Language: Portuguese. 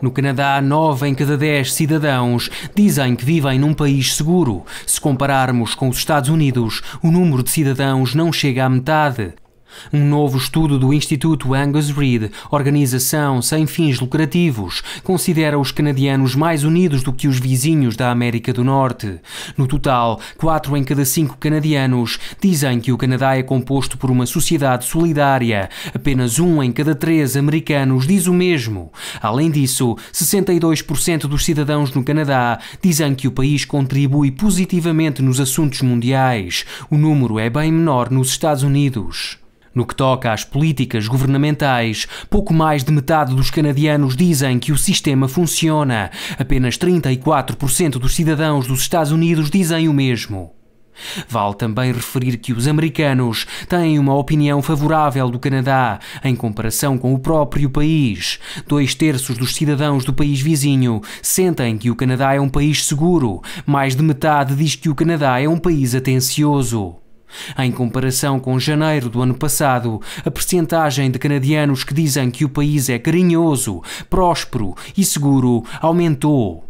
No Canadá, 9 em cada 10 cidadãos dizem que vivem num país seguro. Se compararmos com os Estados Unidos, o número de cidadãos não chega à metade. Um novo estudo do Instituto Angus Reid, organização sem fins lucrativos, considera os canadianos mais unidos do que os vizinhos da América do Norte. No total, 4 em cada 5 canadianos dizem que o Canadá é composto por uma sociedade solidária. Apenas um em cada 3 americanos diz o mesmo. Além disso, 62% dos cidadãos no Canadá dizem que o país contribui positivamente nos assuntos mundiais. O número é bem menor nos Estados Unidos. No que toca às políticas governamentais, pouco mais de metade dos canadianos dizem que o sistema funciona. Apenas 34% dos cidadãos dos Estados Unidos dizem o mesmo. Vale também referir que os americanos têm uma opinião favorável do Canadá em comparação com o próprio país. Dois terços dos cidadãos do país vizinho sentem que o Canadá é um país seguro, mais de metade diz que o Canadá é um país atencioso. Em comparação com janeiro do ano passado, a percentagem de canadianos que dizem que o país é carinhoso, próspero e seguro aumentou.